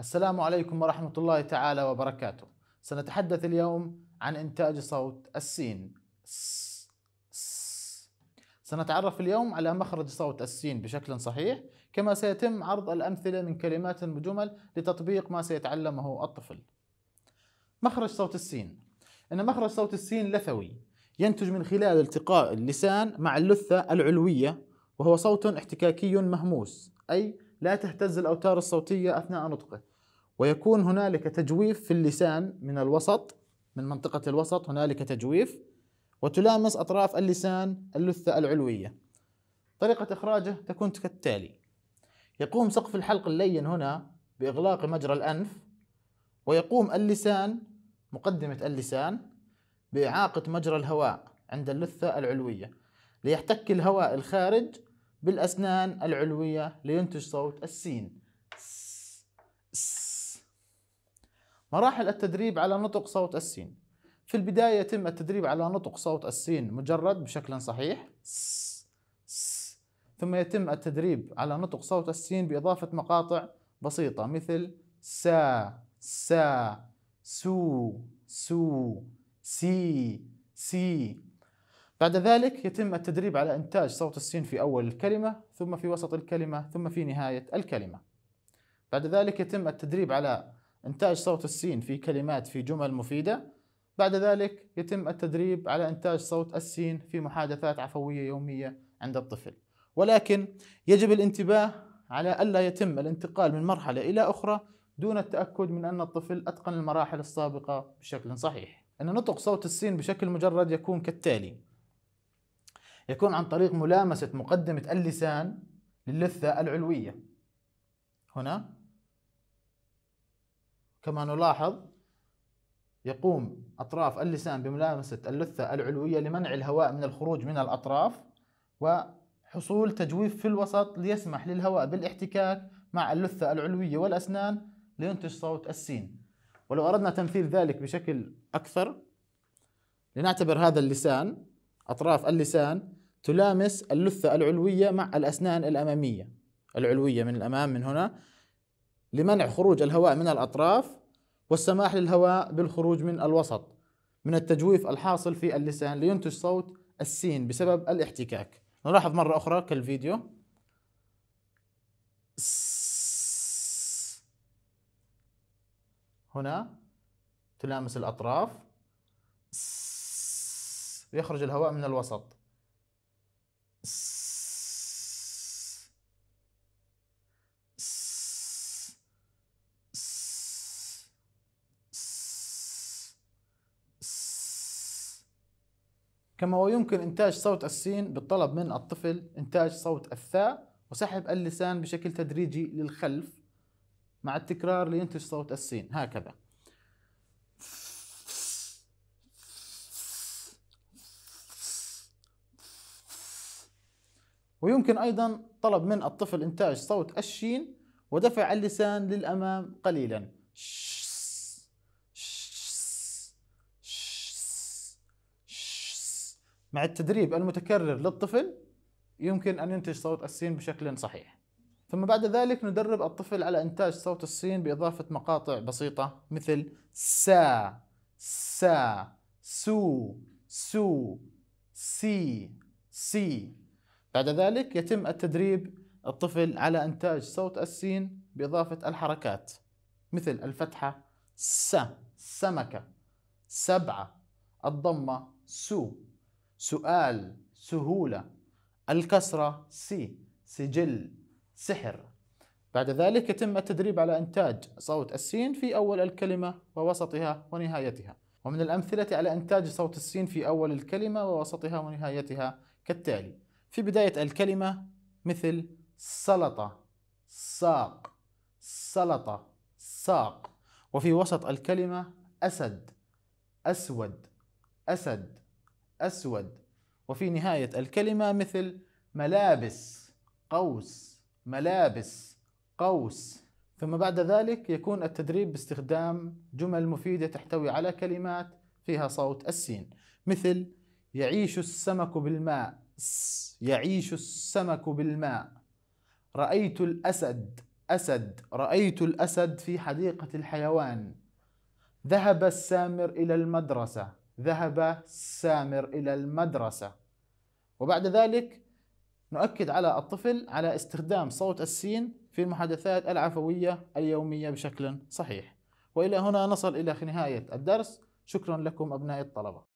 السلام عليكم ورحمة الله تعالى وبركاته سنتحدث اليوم عن إنتاج صوت السين سنتعرف اليوم على مخرج صوت السين بشكل صحيح كما سيتم عرض الأمثلة من كلمات وجمل لتطبيق ما سيتعلمه الطفل مخرج صوت السين إن مخرج صوت السين لثوي ينتج من خلال التقاء اللسان مع اللثة العلوية وهو صوت احتكاكي مهموس أي لا تهتز الأوتار الصوتية أثناء نطقه ويكون هنالك تجويف في اللسان من الوسط من منطقة الوسط هنالك تجويف وتلامس أطراف اللسان اللثة العلوية طريقة إخراجه تكون كالتالي يقوم سقف الحلق اللين هنا بإغلاق مجرى الأنف ويقوم اللسان مقدمة اللسان بإعاقة مجرى الهواء عند اللثة العلوية ليحتك الهواء الخارج بالأسنان العلوية لينتج صوت السين س مراحل التدريب على نطق صوت السين في البداية يتم التدريب على نطق صوت السين مجرد بشكل صحيح ثم يتم التدريب على نطق صوت السين بإضافة مقاطع بسيطة مثل سا سا سو سو سي سي بعد ذلك يتم التدريب على إنتاج صوت السين في أول الكلمة ثم في وسط الكلمة ثم في نهاية الكلمة بعد ذلك يتم التدريب على إنتاج صوت السين في كلمات في جمل مفيدة بعد ذلك يتم التدريب على إنتاج صوت السين في محادثات عفوية يومية عند الطفل ولكن يجب الانتباه على ألا يتم الانتقال من مرحلة إلى أخرى دون التأكد من أن الطفل أتقن المراحل السابقة بشكل صحيح أن نطق صوت السين بشكل مجرد يكون كالتالي يكون عن طريق ملامسة مقدمة اللسان للثة العلوية هنا كما نلاحظ يقوم أطراف اللسان بملامسة اللثة العلوية لمنع الهواء من الخروج من الأطراف وحصول تجويف في الوسط ليسمح للهواء بالاحتكاك مع اللثة العلوية والأسنان لينتج صوت السين ولو أردنا تمثيل ذلك بشكل أكثر لنعتبر هذا اللسان أطراف اللسان تلامس اللثة العلوية مع الأسنان الأمامية العلوية من الأمام من هنا لمنع خروج الهواء من الأطراف والسماح للهواء بالخروج من الوسط من التجويف الحاصل في اللسان لينتج صوت السين بسبب الاحتكاك نلاحظ مرة أخرى كالفيديو هنا تلامس الأطراف يخرج الهواء من الوسط كما هو يمكن إنتاج صوت السين بالطلب من الطفل إنتاج صوت الثاء وسحب اللسان بشكل تدريجي للخلف مع التكرار لينتج صوت السين هكذا ويمكن أيضا طلب من الطفل إنتاج صوت الشين ودفع اللسان للأمام قليلا ش مع التدريب المتكرر للطفل يمكن أن ينتج صوت السين بشكل صحيح ثم بعد ذلك ندرب الطفل على إنتاج صوت السين بإضافة مقاطع بسيطة مثل سا سا سو سو سي سي بعد ذلك يتم التدريب الطفل على إنتاج صوت السين بإضافة الحركات مثل الفتحة س سمكة سبعة الضمة سو سؤال سهولة الكسرة سي سجل سحر بعد ذلك يتم التدريب على إنتاج صوت السين في أول الكلمة ووسطها ونهايتها ومن الأمثلة على إنتاج صوت السين في أول الكلمة ووسطها ونهايتها كالتالي في بداية الكلمة مثل سلطة ساق سلطة ساق وفي وسط الكلمة أسد أسود أسد أسود وفي نهاية الكلمة مثل ملابس قوس ملابس قوس ثم بعد ذلك يكون التدريب باستخدام جمل مفيدة تحتوي على كلمات فيها صوت السين مثل يعيش السمك بالماء يعيش السمك بالماء رأيت الأسد أسد رأيت الأسد في حديقة الحيوان ذهب السامر إلى المدرسة ذهب سامر إلى المدرسة وبعد ذلك نؤكد على الطفل على استخدام صوت السين في المحادثات العفوية اليومية بشكل صحيح وإلى هنا نصل إلى نهاية الدرس شكرا لكم أبنائي الطلبة